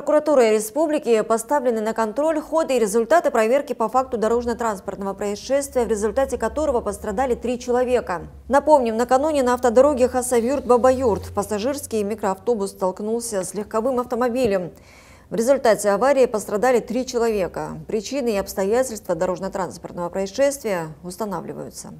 Прокуратуры республики поставлены на контроль ходы и результаты проверки по факту дорожно-транспортного происшествия, в результате которого пострадали три человека. Напомним, накануне на автодороге Хасавюрт-Бабаюрт пассажирский микроавтобус столкнулся с легковым автомобилем. В результате аварии пострадали три человека. Причины и обстоятельства дорожно-транспортного происшествия устанавливаются.